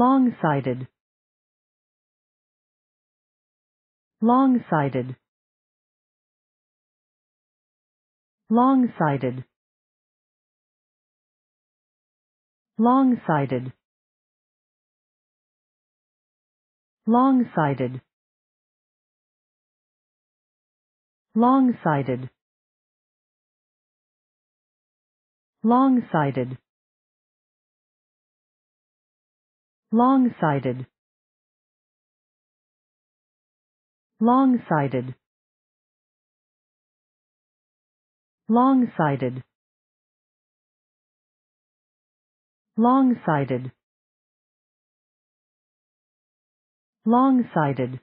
long-sided long-sided long-sided long-sided long-sided long-sided long-sided long-sided long-sided long-sided long-sided long-sided